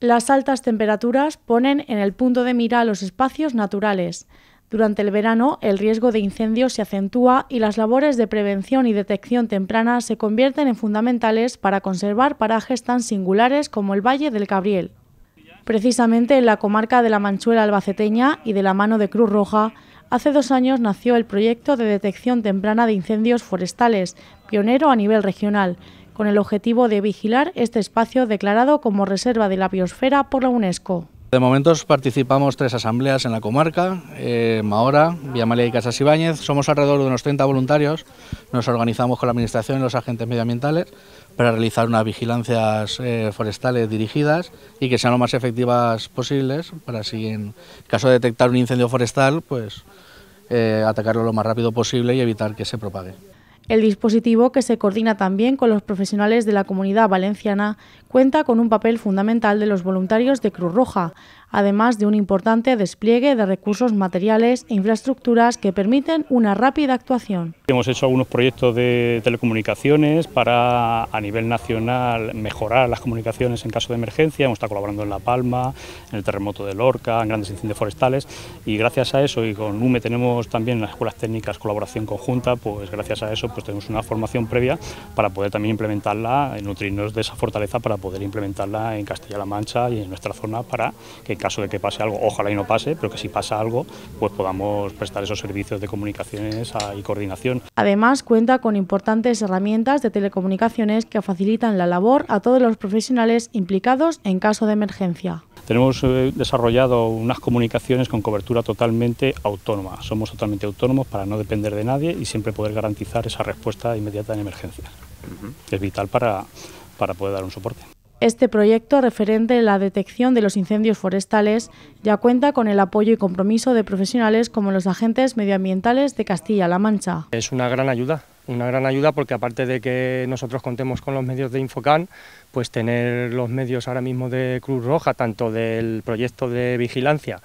Las altas temperaturas ponen en el punto de mira los espacios naturales. Durante el verano, el riesgo de incendios se acentúa y las labores de prevención y detección temprana se convierten en fundamentales para conservar parajes tan singulares como el Valle del Cabriel. Precisamente en la comarca de la Manchuela albaceteña y de la mano de Cruz Roja, hace dos años nació el proyecto de detección temprana de incendios forestales, pionero a nivel regional, con el objetivo de vigilar este espacio declarado como Reserva de la Biosfera por la UNESCO. De momento participamos tres asambleas en la comarca, eh, Mahora, Villamalia y Casas Ibáñez. Somos alrededor de unos 30 voluntarios. Nos organizamos con la Administración y los agentes medioambientales para realizar unas vigilancias eh, forestales dirigidas y que sean lo más efectivas posibles para así, en caso de detectar un incendio forestal, pues eh, atacarlo lo más rápido posible y evitar que se propague. El dispositivo, que se coordina también con los profesionales de la comunidad valenciana, cuenta con un papel fundamental de los voluntarios de Cruz Roja, además de un importante despliegue de recursos materiales e infraestructuras que permiten una rápida actuación. Hemos hecho algunos proyectos de telecomunicaciones para a nivel nacional mejorar las comunicaciones en caso de emergencia, hemos estado colaborando en La Palma, en el terremoto de Lorca, en grandes incendios forestales y gracias a eso y con UME tenemos también en las escuelas técnicas colaboración conjunta, pues gracias a eso pues tenemos una formación previa para poder también implementarla, eh, nutrirnos de esa fortaleza para poder implementarla en Castilla-La Mancha y en nuestra zona para que en caso de que pase algo, ojalá y no pase, pero que si pasa algo, pues podamos prestar esos servicios de comunicaciones ah, y coordinación. Además, cuenta con importantes herramientas de telecomunicaciones que facilitan la labor a todos los profesionales implicados en caso de emergencia. Tenemos eh, desarrollado unas comunicaciones con cobertura totalmente autónoma. Somos totalmente autónomos para no depender de nadie y siempre poder garantizar esa respuesta inmediata en emergencias. Es vital para, para poder dar un soporte. Este proyecto referente a la detección de los incendios forestales ya cuenta con el apoyo y compromiso de profesionales como los agentes medioambientales de Castilla-La Mancha. Es una gran ayuda una gran ayuda porque aparte de que nosotros contemos con los medios de Infocan, pues tener los medios ahora mismo de Cruz Roja, tanto del proyecto de vigilancia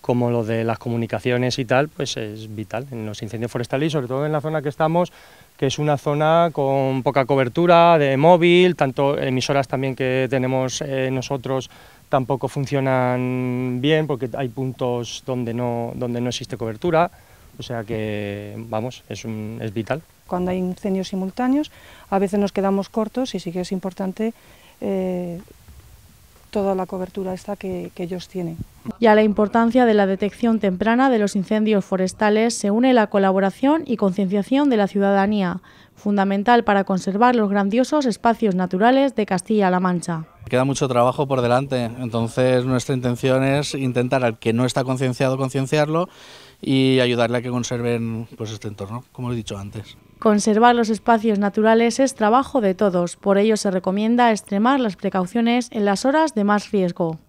como lo de las comunicaciones y tal, pues es vital en los incendios forestales y sobre todo en la zona que estamos, que es una zona con poca cobertura de móvil, tanto emisoras también que tenemos eh, nosotros tampoco funcionan bien porque hay puntos donde no, donde no existe cobertura, o sea que, vamos, es, un, es vital cuando hay incendios simultáneos, a veces nos quedamos cortos y sí que es importante eh, toda la cobertura esta que, que, ellos tienen. Y a la importancia de la detección temprana de los incendios forestales se une la colaboración y concienciación de la ciudadanía, fundamental para conservar los grandiosos espacios naturales de Castilla-La Mancha. Queda mucho trabajo por delante, entonces nuestra intención es intentar al que no está concienciado concienciarlo y ayudarle a que conserven pues, este entorno, como he dicho antes. Conservar los espacios naturales es trabajo de todos, por ello se recomienda extremar las precauciones en las horas de más riesgo.